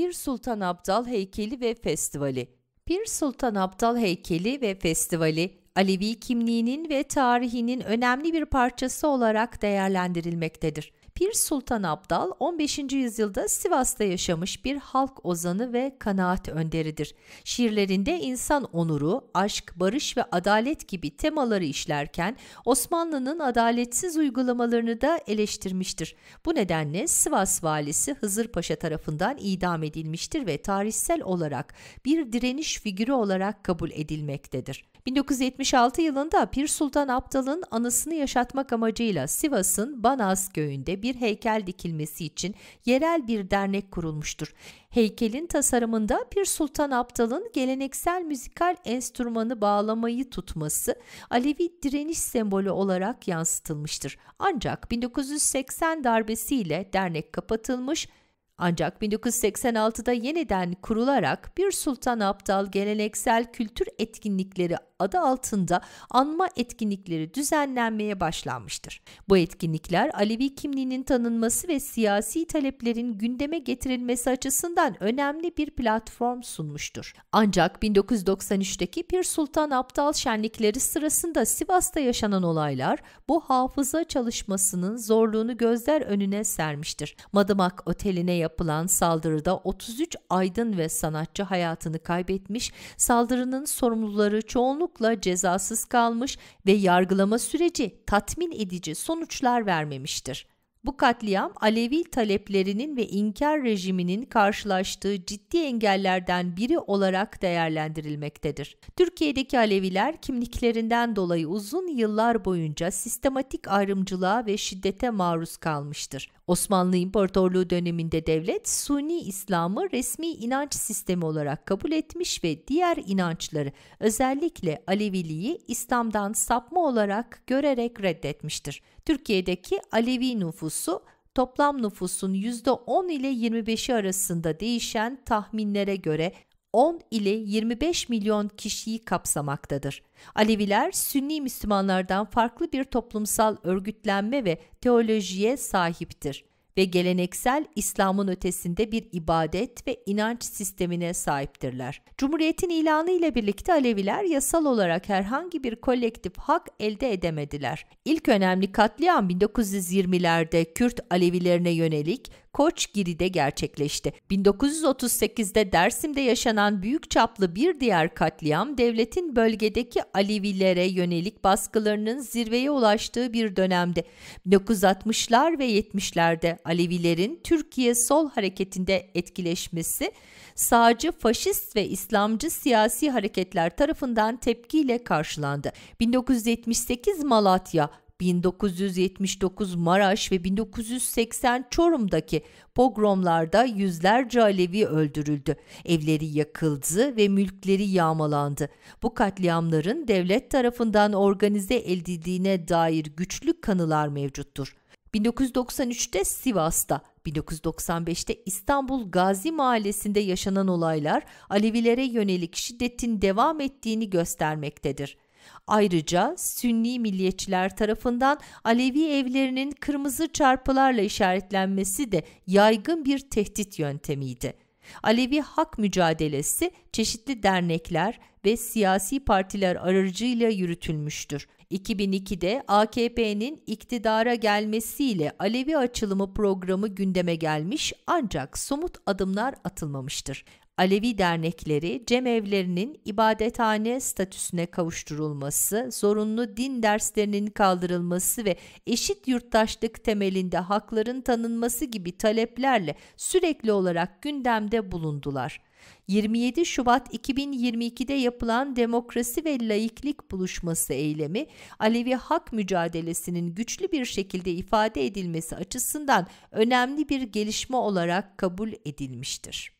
Pir Sultan Abdal Heykeli ve Festivali Pir Sultan Abdal Heykeli ve Festivali, Alevi kimliğinin ve tarihinin önemli bir parçası olarak değerlendirilmektedir. Pir Sultan Abdal 15. yüzyılda Sivas'ta yaşamış bir halk ozanı ve kanaat önderidir. Şiirlerinde insan onuru, aşk, barış ve adalet gibi temaları işlerken Osmanlı'nın adaletsiz uygulamalarını da eleştirmiştir. Bu nedenle Sivas valisi Hızır Paşa tarafından idam edilmiştir ve tarihsel olarak bir direniş figürü olarak kabul edilmektedir. 1976 yılında Pir Sultan Abdal'ın anısını yaşatmak amacıyla Sivas'ın Banaz köyünde bir bir heykel dikilmesi için yerel bir dernek kurulmuştur. Heykelin tasarımında Pir Sultan Abdal'ın geleneksel müzikal enstrümanı bağlamayı tutması Alevi direniş sembolü olarak yansıtılmıştır. Ancak 1980 darbesiyle dernek kapatılmış ancak 1986'da yeniden kurularak bir Sultan Abdal geleneksel kültür etkinlikleri adı altında anma etkinlikleri düzenlenmeye başlanmıştır. Bu etkinlikler Alevi kimliğinin tanınması ve siyasi taleplerin gündeme getirilmesi açısından önemli bir platform sunmuştur. Ancak 1993'teki Pir Sultan Abdal şenlikleri sırasında Sivas'ta yaşanan olaylar bu hafıza çalışmasının zorluğunu gözler önüne sermiştir. Madımak Oteli'ne yapılan yapılan saldırıda 33 aydın ve sanatçı hayatını kaybetmiş, saldırının sorumluları çoğunlukla cezasız kalmış ve yargılama süreci tatmin edici sonuçlar vermemiştir. Bu katliam Alevi taleplerinin ve inkar rejiminin karşılaştığı ciddi engellerden biri olarak değerlendirilmektedir. Türkiye'deki Aleviler kimliklerinden dolayı uzun yıllar boyunca sistematik ayrımcılığa ve şiddete maruz kalmıştır. Osmanlı İmparatorluğu döneminde devlet Sunni İslam'ı resmi inanç sistemi olarak kabul etmiş ve diğer inançları özellikle Aleviliği İslam'dan sapma olarak görerek reddetmiştir. Türkiye'deki Alevi nüfus nüfusu toplam nüfusun %10 ile 25'i arasında değişen tahminlere göre 10 ile 25 milyon kişiyi kapsamaktadır. Aleviler Sünni Müslümanlardan farklı bir toplumsal örgütlenme ve teolojiye sahiptir ve geleneksel İslam'ın ötesinde bir ibadet ve inanç sistemine sahiptirler. Cumhuriyetin ilanı ile birlikte Aleviler yasal olarak herhangi bir kolektif hak elde edemediler. İlk önemli katliam 1920'lerde Kürt Alevilerine yönelik Koçgiri'de gerçekleşti. 1938'de Dersim'de yaşanan büyük çaplı bir diğer katliam devletin bölgedeki Alevilere yönelik baskılarının zirveye ulaştığı bir dönemde. 1960'lar ve 70'lerde Alevilerin Türkiye Sol Hareketi'nde etkileşmesi sağcı, faşist ve İslamcı siyasi hareketler tarafından tepkiyle karşılandı. 1978 Malatya 1979 Maraş ve 1980 Çorum'daki pogromlarda yüzlerce Alevi öldürüldü. Evleri yakıldı ve mülkleri yağmalandı. Bu katliamların devlet tarafından organize edildiğine dair güçlü kanılar mevcuttur. 1993'te Sivas'ta, 1995'te İstanbul Gazi Mahallesi'nde yaşanan olaylar Alevilere yönelik şiddetin devam ettiğini göstermektedir. Ayrıca Sünni milliyetçiler tarafından Alevi evlerinin kırmızı çarpılarla işaretlenmesi de yaygın bir tehdit yöntemiydi. Alevi hak mücadelesi çeşitli dernekler ve siyasi partiler aracılığıyla yürütülmüştür. 2002'de AKP'nin iktidara gelmesiyle Alevi açılımı programı gündeme gelmiş ancak somut adımlar atılmamıştır. Alevi dernekleri cemevlerinin ibadethane statüsüne kavuşturulması, zorunlu din derslerinin kaldırılması ve eşit yurttaşlık temelinde hakların tanınması gibi taleplerle sürekli olarak gündemde bulundular. 27 Şubat 2022'de yapılan demokrasi ve laiklik buluşması eylemi Alevi hak mücadelesinin güçlü bir şekilde ifade edilmesi açısından önemli bir gelişme olarak kabul edilmiştir.